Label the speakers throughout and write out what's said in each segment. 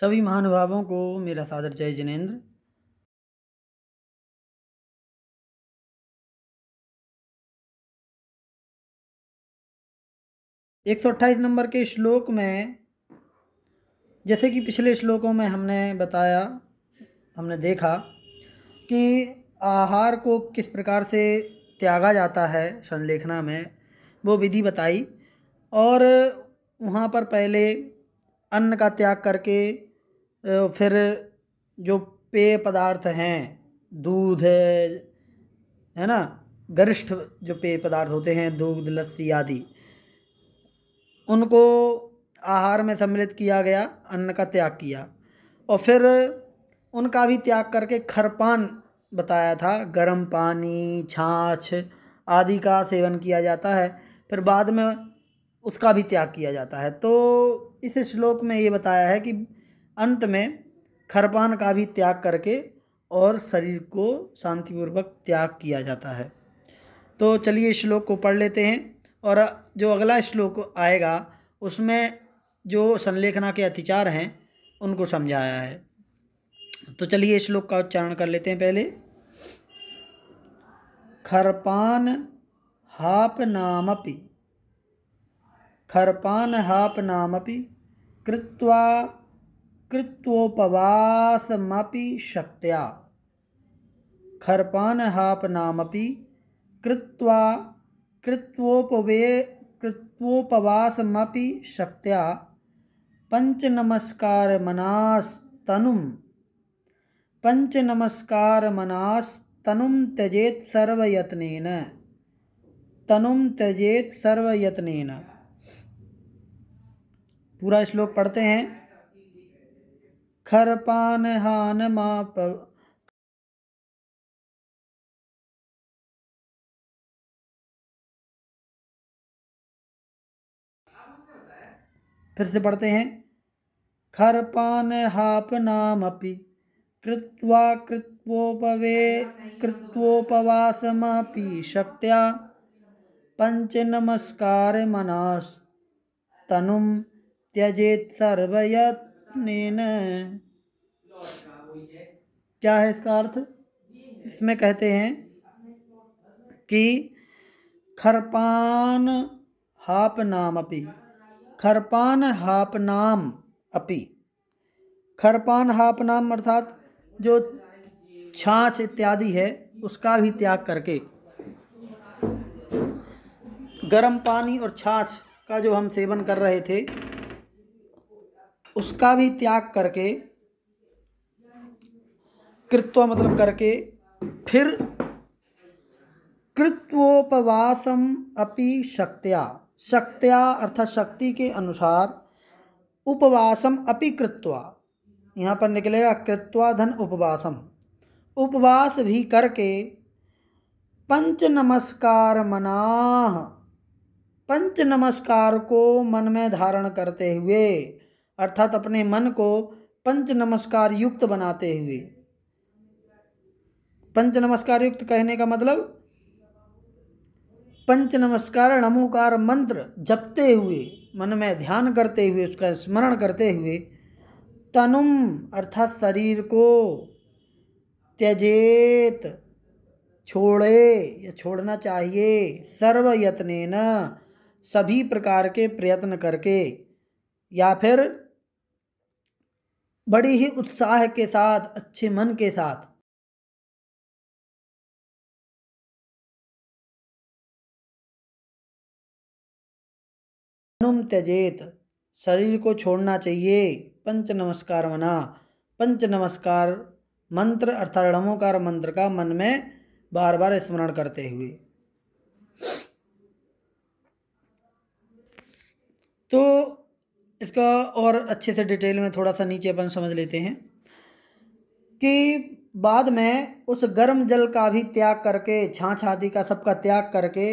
Speaker 1: सभी महानुभावों को मेरा सादर जय जिनेन्द्र एक सौ अट्ठाईस नंबर के श्लोक में
Speaker 2: जैसे कि पिछले श्लोकों में हमने बताया हमने देखा कि आहार को किस प्रकार से त्यागा जाता है संलेखना में वो विधि बताई और वहाँ पर पहले अन्न का त्याग करके फिर जो पेय पदार्थ हैं दूध है है ना गरिष्ठ जो पेय पदार्थ होते हैं दूध लस्सी आदि उनको आहार में सम्मिलित किया गया अन्न का त्याग किया और फिर उनका भी त्याग करके खरपान बताया था गर्म पानी छाछ आदि का सेवन किया जाता है फिर बाद में उसका भी त्याग किया जाता है तो इस श्लोक में ये बताया है कि अंत में खरपान का भी त्याग करके और शरीर को शांतिपूर्वक त्याग किया जाता है तो चलिए श्लोक को पढ़ लेते हैं और जो अगला श्लोक आएगा उसमें जो संलेखना के अतिचार हैं उनको समझाया है तो चलिए श्लोक का उच्चारण कर लेते हैं पहले खरपान हाप नामपि खर्पानहापनामपि कृत्वा कृत्वोपवासमपि शक्त्या खर्पानहापनामपि कृत्वा कृत्वोपवे कृत्वोपवासमपि शक्त्या पञ्चनमस्कारमनास्तनुं पञ्चनमस्कारमनास्तनुं त्यजेत् सर्वयत्नेन तनुं त्यजेत् सर्वयत्नेन पूरा
Speaker 1: श्लोक पढ़ते हैं खरपान हान माप फिर से पढ़ते
Speaker 2: हैं खर पान हाप नाम नामपि कृत्वा कृत्वोपवे कृत्वोपवासमपि शक्त्या पंच नमस्कार मनास तनुम त्यजेत सर्वयत्न क्या है इसका अर्थ इसमें कहते हैं कि खरपान हाप नाम अपि खरपान हाप नाम अपि खरपान हाप नाम अर्थात जो छाछ इत्यादि है उसका भी त्याग करके गर्म पानी और छाछ का जो हम सेवन कर रहे थे उसका भी त्याग करके कृत्व मतलब करके फिर कृत्वोपवासम अपि शक्त्या शक्त्या अर्थात शक्ति के अनुसार उपवासम अपि कृत्वा यहाँ पर निकलेगा कृत्वा धन उपवासम उपवास भी करके पंच नमस्कार मनाह पंच नमस्कार को मन में धारण करते हुए अर्थात अपने मन को पंच नमस्कार युक्त बनाते हुए पंच नमस्कार युक्त कहने का मतलब पंच नमस्कार नमोकार मंत्र जपते हुए मन में ध्यान करते हुए उसका स्मरण करते हुए तनुम अर्थात शरीर को त्यजेत छोड़े या छोड़ना चाहिए सर्व यत्न सभी प्रकार के प्रयत्न करके या
Speaker 1: फिर बड़ी ही उत्साह के साथ अच्छे मन के साथ अनुम त्यजेत शरीर को
Speaker 2: छोड़ना चाहिए पंच नमस्कार मना पंच नमस्कार मंत्र अर्थात रणमोकार मंत्र का मन में बार बार स्मरण करते हुए तो इसका और अच्छे से डिटेल में थोड़ा सा नीचे अपन समझ लेते हैं कि बाद में उस गर्म जल का भी त्याग करके छाछ आदि का सबका त्याग करके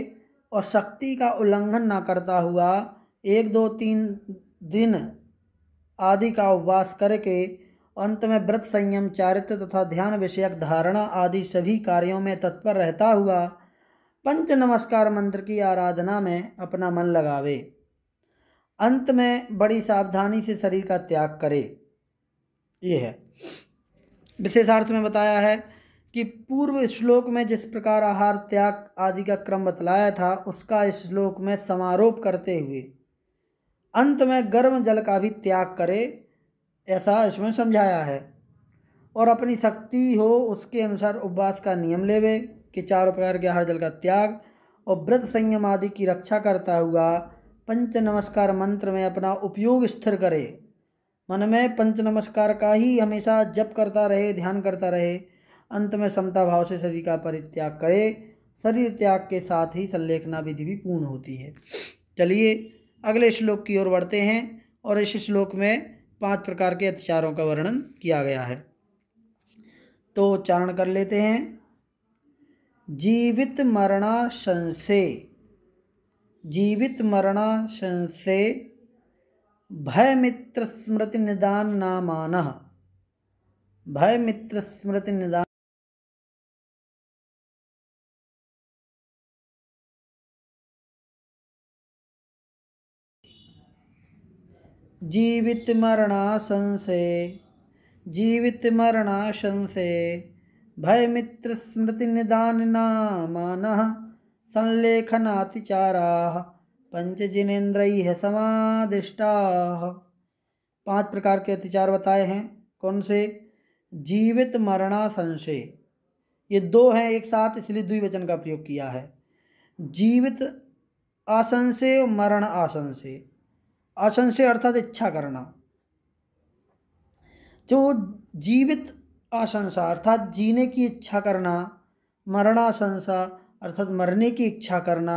Speaker 2: और शक्ति का उल्लंघन ना करता हुआ एक दो तीन दिन आदि का उपवास करके अंत में व्रत संयम चारित्र तथा ध्यान विषयक धारणा आदि सभी कार्यों में तत्पर रहता हुआ पंच नमस्कार मंत्र की आराधना में अपना मन लगावे अंत में बड़ी सावधानी से शरीर का त्याग करे ये है विशेषार्थ में बताया है कि पूर्व श्लोक में जिस प्रकार आहार त्याग आदि का क्रम बतलाया था उसका इस श्लोक में समारोप करते हुए अंत में गर्म जल का भी त्याग करे ऐसा इसमें समझाया है और अपनी शक्ति हो उसके अनुसार उपवास का नियम लेवे कि चारों प्रकार के आहार जल का त्याग और व्रत संयम आदि की रक्षा करता हुआ पंच नमस्कार मंत्र में अपना उपयोग स्थिर करे मन में पंच नमस्कार का ही हमेशा जप करता रहे ध्यान करता रहे अंत में समता भाव से शरीर का परित्याग करे शरीर त्याग के साथ ही संलेखना विधि भी पूर्ण होती है चलिए अगले श्लोक की ओर बढ़ते हैं और इस श्लोक में पांच प्रकार के अत्याचारों का वर्णन किया गया है तो उच्चारण कर लेते हैं जीवित मरणा संशय जीवित मरण से भय
Speaker 1: मित्र स्मृति निदान नामान भय मित्र स्मृति निदान
Speaker 2: जीवित मरणासन संशय जीवित मरणासन संशय भय मित्र स्मृति निदान नामान संलेखनातिचारा पंच जिनेन्द्रिय समादिष्टा पांच प्रकार के अतिचार बताए हैं कौन से जीवित मरणा संशय ये दो हैं एक साथ इसलिए द्विवचन का प्रयोग किया है जीवित असंशय मरण आशंशय आशंशय अर्थात इच्छा करना जो जीवित आशंसा अर्थात जीने की इच्छा करना मरणाशंसा अर्थात मरने की इच्छा करना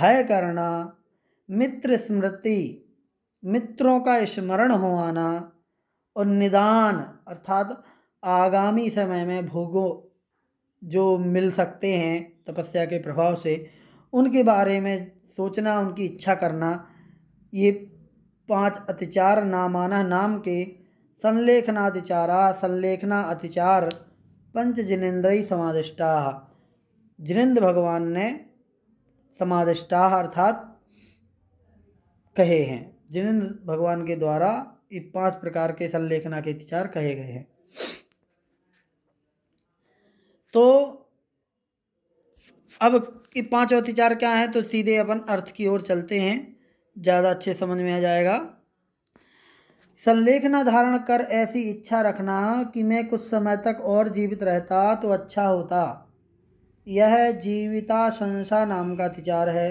Speaker 2: भय करना मित्र स्मृति मित्रों का स्मरण हो आना और निदान अर्थात आगामी समय में भोगों जो मिल सकते हैं तपस्या के प्रभाव से उनके बारे में सोचना उनकी इच्छा करना ये पांच अतिचार नामाना नाम के संलेखनातिचारा संलेखना अतिचार पंच जिनेन्द्रयी समादिष्टा जिनेन्द्र भगवान ने समादिष्टा अर्थात कहे हैं जिनेन्द्र भगवान के द्वारा ये पांच प्रकार के संलेखना के विचार कहे गए हैं तो अब ये पांच अतिचार क्या है तो सीधे अपन अर्थ की ओर चलते हैं ज़्यादा अच्छे समझ में आ जाएगा संलेखना धारण कर ऐसी इच्छा रखना कि मैं कुछ समय तक और जीवित रहता तो अच्छा होता यह जीविता संसा नाम का अतिचार है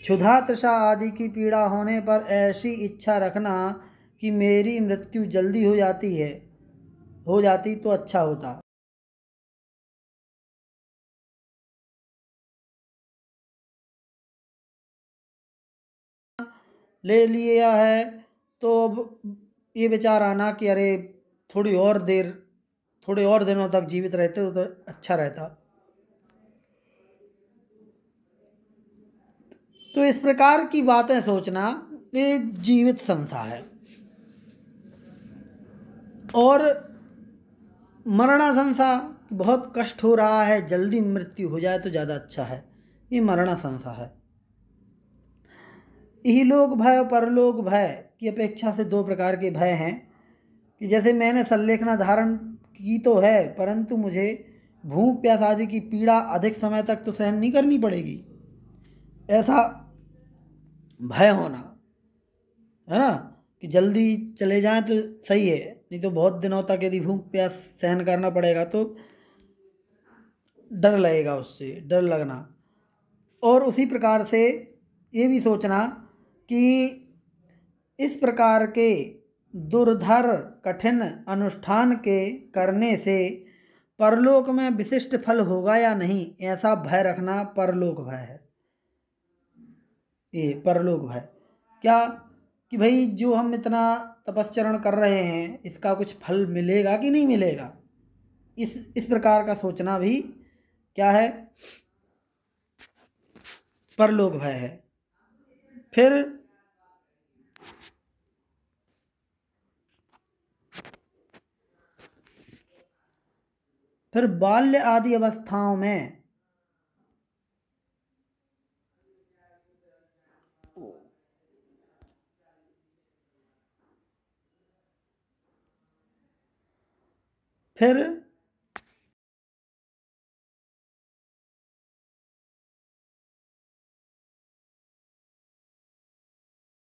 Speaker 2: क्षुधा तृषा आदि की पीड़ा होने पर ऐसी इच्छा
Speaker 1: रखना कि मेरी मृत्यु जल्दी हो जाती है हो जाती तो अच्छा होता ले लिया है
Speaker 2: तो अब ये विचार आना कि अरे थोड़ी और देर थोड़े और दिनों तक जीवित रहते तो अच्छा रहता तो इस प्रकार की बातें सोचना ये जीवित संस्था है और मरणा संस्था बहुत कष्ट हो रहा है जल्दी मृत्यु हो जाए तो ज़्यादा अच्छा है ये मरणा संस्था है यही लोग भय परलोक भय की अपेक्षा से दो प्रकार के भय हैं कि जैसे मैंने संलेखना धारण की तो है परंतु मुझे भूख प्यास आदि की पीड़ा अधिक समय तक तो सहन नहीं करनी पड़ेगी ऐसा भय होना है ना कि जल्दी चले जाएं तो सही है नहीं तो बहुत दिनों तक यदि भूख प्यास सहन करना पड़ेगा तो डर लगेगा उससे डर लगना और उसी प्रकार से ये भी सोचना कि इस प्रकार के दुर्धर कठिन अनुष्ठान के करने से परलोक में विशिष्ट फल होगा या नहीं ऐसा भय रखना परलोक भय है ये परलोक भय क्या कि भाई जो हम इतना तपस्रण कर रहे हैं इसका कुछ फल मिलेगा कि नहीं मिलेगा इस इस प्रकार का सोचना भी क्या है परलोक भय है फिर फिर बाल्य आदि अवस्थाओं में
Speaker 1: फिर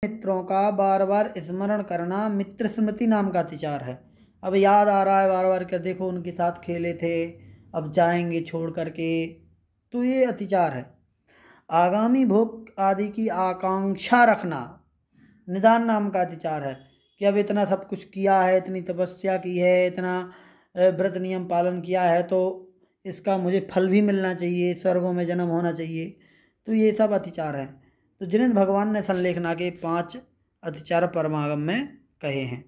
Speaker 1: मित्रों का बार बार
Speaker 2: स्मरण करना मित्र स्मृति नाम का अतिचार है अब याद आ रहा है बार बार क्या देखो उनके साथ खेले थे अब जाएंगे छोड़ करके तो ये अतिचार है आगामी भोग आदि की आकांक्षा रखना निदान नाम का अतिचार है कि अब इतना सब कुछ किया है इतनी तपस्या की है इतना व्रत नियम पालन किया है तो इसका मुझे फल भी मिलना चाहिए स्वर्गों में जन्म होना चाहिए तो ये सब अतिचार हैं तो जिन्हें भगवान ने संलेखना के पांच अतिचार परमागम में कहे हैं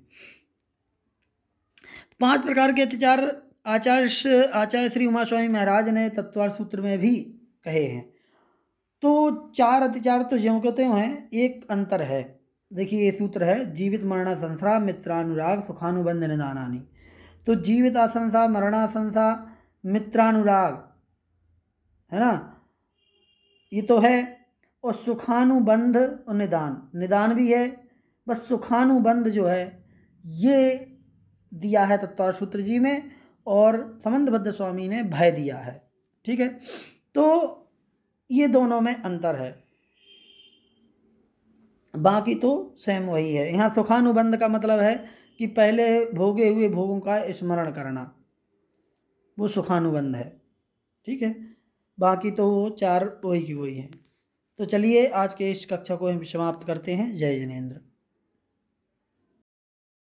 Speaker 2: पांच प्रकार के अतिचार आचार्य आचार्य श्री उमा स्वामी महाराज ने तत्वार सूत्र में भी कहे हैं तो चार अतिचार तो ज्यों के त्यों हैं एक अंतर है देखिए ये सूत्र है जीवित मरणा संसार मित्रानुराग सुखानुबंध निदानानी तो जीवित आशंसा मरणाशंसा मित्रानुराग है ना ये तो है और सुखानुबंध और निदान निदान भी है बस सुखानुबंध जो है ये दिया है तत्व सूत्र जी में और संबंधबद्ध स्वामी ने भय दिया है ठीक है तो ये दोनों में अंतर है बाकी तो सेम वही है यहाँ सुखानुबंध का मतलब है कि पहले भोगे हुए भोगों का स्मरण करना वो सुखानुबंध है ठीक है बाकी तो वो चार वही की वही
Speaker 1: हैं तो चलिए आज के इस कक्षा को हम समाप्त करते हैं जय जिनेन्द्र